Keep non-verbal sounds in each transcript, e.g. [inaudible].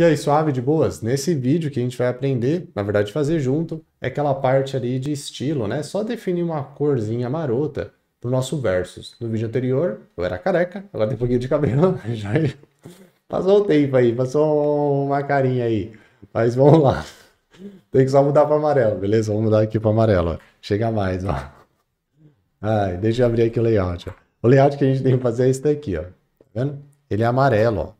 E aí, suave de boas? Nesse vídeo que a gente vai aprender, na verdade fazer junto, é aquela parte ali de estilo, né? Só definir uma corzinha marota pro nosso versus. No vídeo anterior, eu era careca, agora tem um pouquinho de cabelo, [laughs] já passou o tempo aí, passou uma carinha aí. Mas vamos lá. Tem que só mudar para amarelo, beleza? Vamos mudar aqui para amarelo. Ó. Chega mais, ó. Ai, deixa eu abrir aqui o layout. Ó. O layout que a gente tem que fazer é esse daqui, ó. Tá vendo? Ele é amarelo, ó.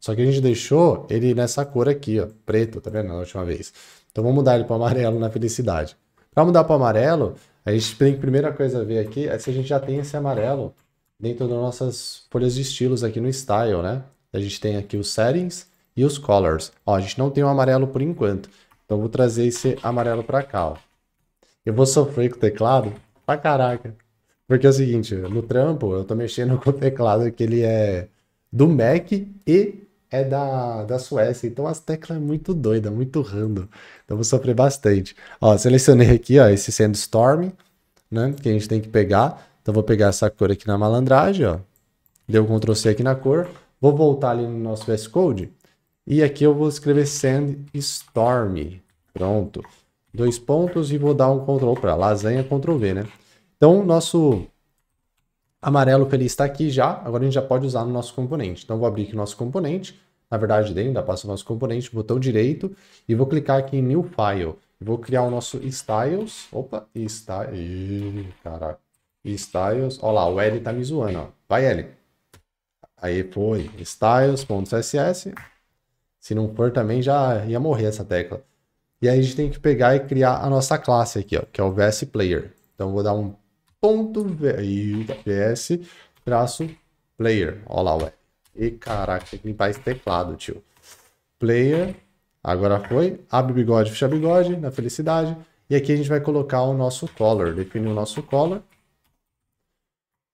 Só que a gente deixou ele nessa cor aqui, ó, preto, tá vendo? Na última vez. Então vamos mudar ele para amarelo na felicidade. Para mudar para amarelo, a gente tem que primeira coisa a ver aqui é se a gente já tem esse amarelo dentro das nossas folhas de estilos aqui no Style, né? A gente tem aqui os Settings e os Colors. Ó, a gente não tem o um amarelo por enquanto. Então vou trazer esse amarelo para cá, ó. Eu vou sofrer com o teclado pra caraca. Porque é o seguinte, no trampo eu tô mexendo [laughs] com o teclado que ele é do Mac e é da, da Suécia. Então as teclas é muito doida, muito random. Então vou sofrer bastante. Ó, selecionei aqui, ó, esse Sandstorm, né? Que a gente tem que pegar. Então vou pegar essa cor aqui na malandragem, ó. Deu Ctrl C aqui na cor. Vou voltar ali no nosso VS Code. E aqui eu vou escrever Sandstorm. Pronto. Dois pontos e vou dar um Ctrl para lasanha, Ctrl V, né? Então, nosso Amarelo para ele está aqui já, agora a gente já pode usar no nosso componente. Então vou abrir aqui nosso componente, na verdade dentro da pasta nosso componente, botão direito, e vou clicar aqui em New File. Vou criar o nosso Styles, opa, Styles, caraca, Styles, olha lá, o L está me zoando, ó. vai L. Aí foi, styles.css, se não for também já ia morrer essa tecla. E aí a gente tem que pegar e criar a nossa classe aqui, ó, que é o VS Player. Então vou dar um traço player. Olha lá, ué. E caraca, tem que limpar esse teclado, tio. Player. Agora foi. Abre o bigode, fecha o bigode, na felicidade. E aqui a gente vai colocar o nosso color. Definir o nosso color.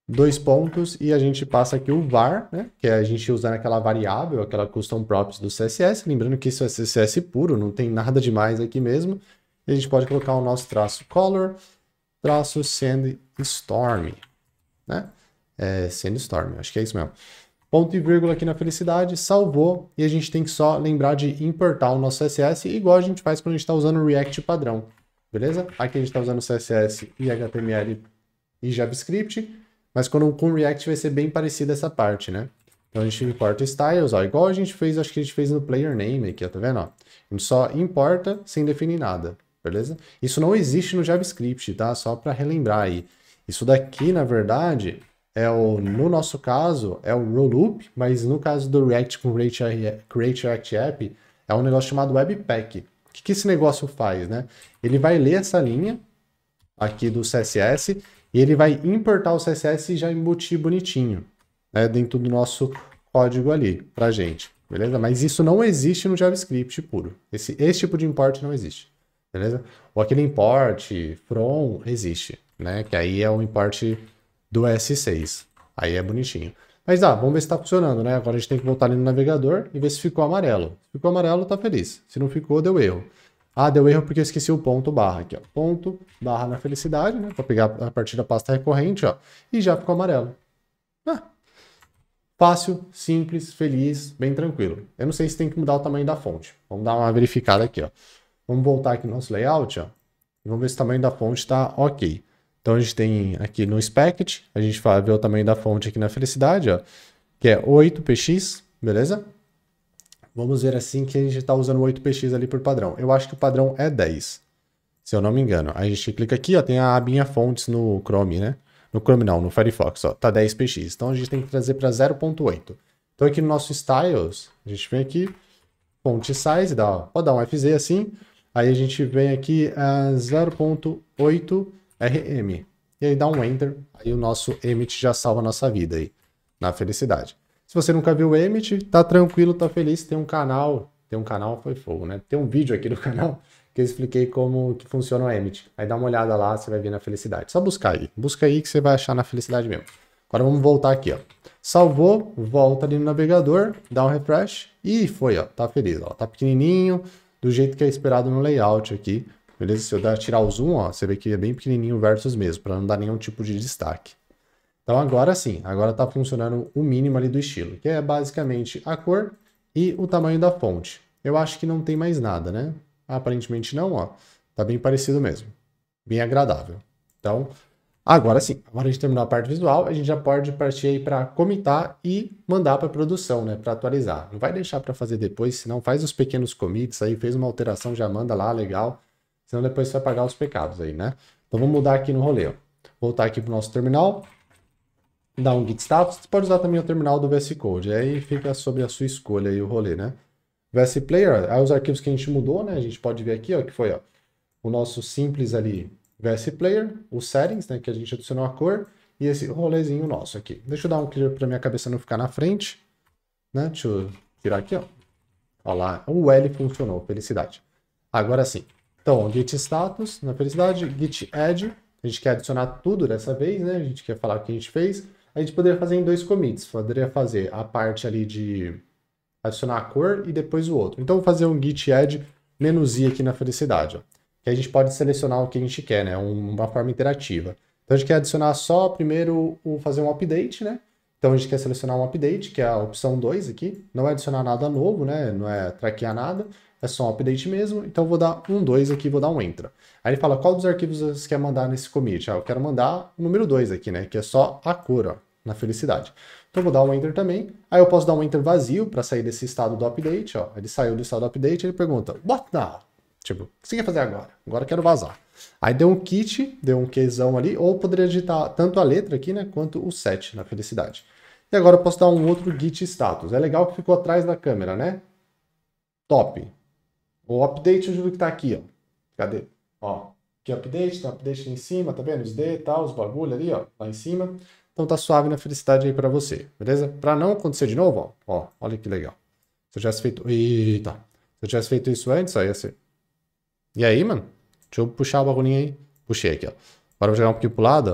Dois pontos. E a gente passa aqui o var, né? Que é a gente usa naquela variável, aquela custom props do CSS. Lembrando que isso é CSS puro, não tem nada demais aqui mesmo. E a gente pode colocar o nosso traço color traço Storm, né? É, Storm, acho que é isso mesmo. Ponto e vírgula aqui na felicidade, salvou, e a gente tem que só lembrar de importar o nosso CSS, igual a gente faz quando a gente está usando o React padrão, beleza? Aqui a gente está usando CSS e HTML e JavaScript, mas quando, com React vai ser bem parecida essa parte, né? Então a gente importa styles, ó, igual a gente fez, acho que a gente fez no player name aqui, ó, tá vendo? Ó? A gente só importa sem definir nada beleza? Isso não existe no JavaScript, tá? Só para relembrar aí. Isso daqui, na verdade, é o, no nosso caso, é o Rollup, mas no caso do React com Create React App, é um negócio chamado Webpack. O que, que esse negócio faz, né? Ele vai ler essa linha aqui do CSS e ele vai importar o CSS e já embutir bonitinho, né? Dentro do nosso código ali pra gente, beleza? Mas isso não existe no JavaScript puro. Esse, esse tipo de import não existe beleza? Ou aquele import from existe, né? Que aí é o import do S6. Aí é bonitinho. Mas dá, ah, vamos ver se está funcionando, né? Agora a gente tem que voltar ali no navegador e ver se ficou amarelo. Se ficou amarelo, tá feliz. Se não ficou, deu erro. Ah, deu erro porque eu esqueci o ponto barra aqui, ó. Ponto barra na felicidade, né? Pra pegar a partir da pasta recorrente, ó. E já ficou amarelo. Ah. Fácil, simples, feliz, bem tranquilo. Eu não sei se tem que mudar o tamanho da fonte. Vamos dar uma verificada aqui, ó. Vamos voltar aqui no nosso layout, ó. Vamos ver se o tamanho da fonte está ok. Então a gente tem aqui no Spacket, a gente vai ver o tamanho da fonte aqui na Felicidade, ó, que é 8px, beleza? Vamos ver assim que a gente está usando 8px ali por padrão. Eu acho que o padrão é 10, se eu não me engano. Aí a gente clica aqui, ó, tem a abinha fontes no Chrome, né? No Chrome não, no Firefox, ó, tá 10px. Então a gente tem que trazer para 0.8. Então aqui no nosso styles, a gente vem aqui, fonte size, dá, ó, pode dar um FZ assim, Aí a gente vem aqui a 0.8 RM. E aí dá um Enter, aí o nosso emit já salva a nossa vida aí, na felicidade. Se você nunca viu o emit, tá tranquilo, tá feliz, tem um canal, tem um canal, foi fogo, né? Tem um vídeo aqui no [laughs] canal que eu expliquei como que funciona o emit. Aí dá uma olhada lá, você vai ver na felicidade. Só buscar aí, busca aí que você vai achar na felicidade mesmo. Agora vamos voltar aqui, ó. Salvou, volta ali no navegador, dá um refresh e foi, ó. Tá feliz, ó. Tá pequenininho, do jeito que é esperado no layout aqui. Beleza? Se eu der, tirar o zoom, ó, você vê que é bem pequenininho versus mesmo, para não dar nenhum tipo de destaque. Então agora sim, agora está funcionando o mínimo ali do estilo, que é basicamente a cor e o tamanho da fonte. Eu acho que não tem mais nada, né? Aparentemente não, ó. Tá bem parecido mesmo. Bem agradável. Então, Agora sim, agora a gente terminou a parte visual, a gente já pode partir aí para comitar e mandar para produção, né, para atualizar. Não vai deixar para fazer depois, senão faz os pequenos commits aí, fez uma alteração, já manda lá, legal. Senão depois você vai pagar os pecados aí, né? Então vamos mudar aqui no rolê. Ó. Voltar aqui para o nosso terminal, dar um git status. Você pode usar também o terminal do VS Code, aí fica sobre a sua escolha aí o rolê, né? VS Player, aí é os arquivos que a gente mudou, né? A gente pode ver aqui, ó, que foi ó, o nosso simples ali VS Player, os settings, né, que a gente adicionou a cor, e esse rolezinho nosso aqui. Deixa eu dar um clear para minha cabeça não ficar na frente. Né? Deixa eu tirar aqui, ó. Olha lá, o L funcionou, felicidade. Agora sim. Então, git status, na felicidade, git add, a gente quer adicionar tudo dessa vez, né? A gente quer falar o que a gente fez. A gente poderia fazer em dois commits, poderia fazer a parte ali de adicionar a cor e depois o outro. Então, vou fazer um git add menos i aqui na felicidade, ó que a gente pode selecionar o que a gente quer, né? Uma forma interativa. Então a gente quer adicionar só primeiro o fazer um update, né? Então a gente quer selecionar um update, que é a opção 2 aqui. Não é adicionar nada novo, né? Não é traquear nada, é só um update mesmo. Então vou dar um 2 aqui, vou dar um enter. Aí ele fala qual dos arquivos você quer mandar nesse commit. Ah, eu quero mandar o número 2 aqui, né? Que é só a cor, ó, na felicidade. Então vou dar um enter também. Aí eu posso dar um enter vazio para sair desse estado do update, ó. Ele saiu do estado do update, ele pergunta: "What now?" Tipo, o que você quer fazer agora? Agora quero vazar. Aí deu um kit, deu um quesão ali, ou poderia digitar tanto a letra aqui, né, quanto o set na felicidade. E agora eu posso dar um outro git status. É legal que ficou atrás da câmera, né? Top. O update do que tá aqui, ó. Cadê? Ó, aqui update, tem tá update em cima, tá vendo? Os D e tal, os bagulho ali, ó, lá em cima. Então tá suave na felicidade aí para você, beleza? Para não acontecer de novo, ó, ó, olha que legal. Se eu tivesse feito... Eita! Se eu tivesse feito isso antes, aí ia ser... E aí, mano? Deixa eu puxar o bagulhinho aí. Puxei aqui, ó. Agora eu vou jogar um pouquinho pro lado,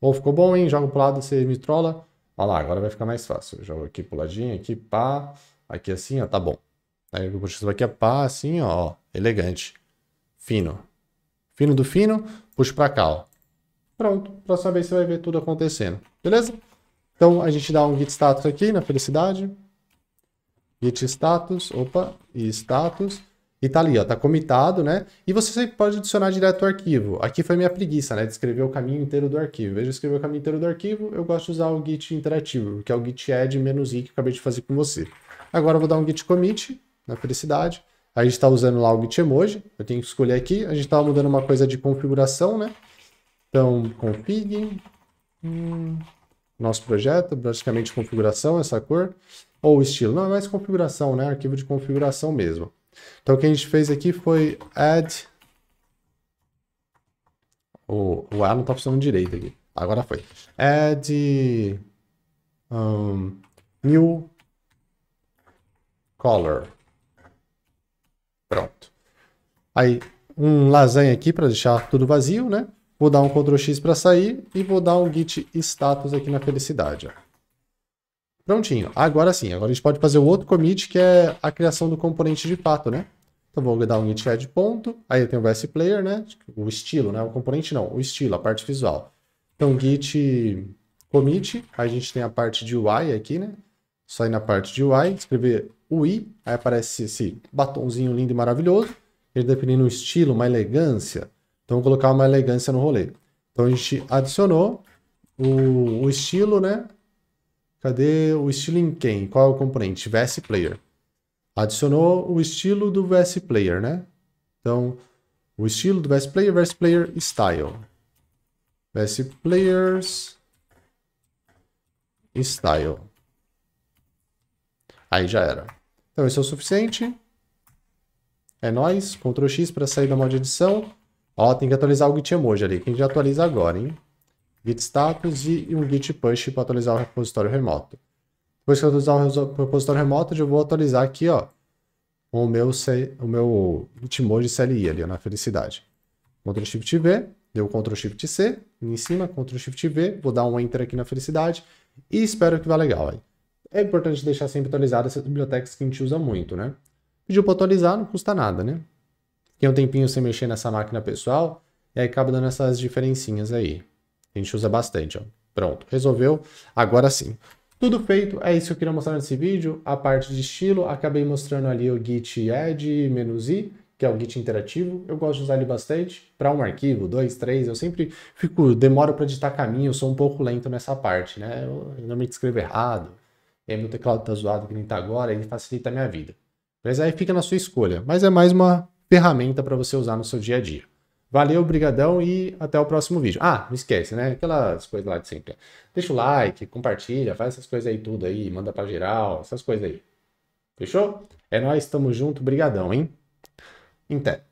ó. oh, ficou bom, hein? Joga pro lado, você me trola. Olha lá, agora vai ficar mais fácil. Eu jogo aqui pro ladinho, aqui, pá. Aqui assim, ó, tá bom. Aí eu puxo isso aqui, pá, assim, ó. Elegante. Fino. Fino do fino, puxo pra cá, ó. Pronto. Próxima vez você vai ver tudo acontecendo. Beleza? Então a gente dá um git status aqui na felicidade. Git status, opa, e status. E tá ali, ó, tá comitado, né? E você sempre pode adicionar direto o arquivo. Aqui foi minha preguiça, né? De escrever o caminho inteiro do arquivo. Veja, vez escrever o caminho inteiro do arquivo, eu gosto de usar o git interativo, que é o git add i que eu acabei de fazer com você. Agora eu vou dar um git commit, na felicidade. A gente está usando lá o git emoji. Eu tenho que escolher aqui. A gente estava mudando uma coisa de configuração, né? Então, config. Hum, nosso projeto, basicamente configuração, essa cor. Ou estilo. Não, é mais configuração, né? Arquivo de configuração mesmo. Então, o que a gente fez aqui foi add... O, o A não está funcionando direito aqui. Agora foi. Add... Um, new color. Pronto. Aí, um lasanha aqui para deixar tudo vazio, né? Vou dar um Ctrl X para sair e vou dar um git status aqui na felicidade. Ó prontinho Agora sim, agora a gente pode fazer o outro commit, que é a criação do componente de fato, né? Então vou dar um git add ponto, aí eu tenho o VS Player, né? O estilo, né? O componente não, o estilo, a parte visual. Então git commit, aí a gente tem a parte de UI aqui, né? Só ir na parte de UI, escrever UI, aí aparece esse batonzinho lindo e maravilhoso. Ele definindo um estilo, uma elegância. Então vou colocar uma elegância no rolê. Então a gente adicionou o, o estilo, né? Cadê o estilo em quem? Qual é o componente? VS Player. Adicionou o estilo do VS Player, né? Então, o estilo do VS Player, VS Player Style. VS Players Style. Aí já era. Então, isso é o suficiente. É nóis. Ctrl X para sair da modo de edição. Ó, tem que atualizar o Git Emoji ali. Quem já atualiza agora, hein? git status e um git push para atualizar o repositório remoto. Depois que eu atualizar o repositório remoto, eu vou atualizar aqui, ó, o meu, C, o meu Bitmoji CLI ali, ó, na felicidade. Ctrl Shift V, deu Ctrl Shift C, em cima, Ctrl Shift V, vou dar um Enter aqui na felicidade e espero que vá legal aí. É importante deixar sempre atualizado essas bibliotecas que a gente usa muito, né? Pediu para atualizar, não custa nada, né? Fiquei um tempinho sem mexer nessa máquina pessoal, e aí acaba dando essas diferencinhas aí. A gente usa bastante, ó. Pronto, resolveu. Agora sim. Tudo feito, é isso que eu queria mostrar nesse vídeo. A parte de estilo, acabei mostrando ali o Git Edge, I, que é o Git interativo. Eu gosto de usar ele bastante para um arquivo, dois, três. Eu sempre fico, demoro para editar caminho, eu sou um pouco lento nessa parte, né? Eu normalmente escrevo errado, e meu teclado tá zoado que nem tá agora, ele facilita a minha vida. Mas aí fica na sua escolha, mas é mais uma ferramenta para você usar no seu dia a dia. Valeu, brigadão e até o próximo vídeo. Ah, não esquece, né? Aquelas coisas lá de sempre. Deixa o like, compartilha, faz essas coisas aí tudo aí, manda pra geral, essas coisas aí. Fechou? É nós, tamo junto, brigadão, hein? Até.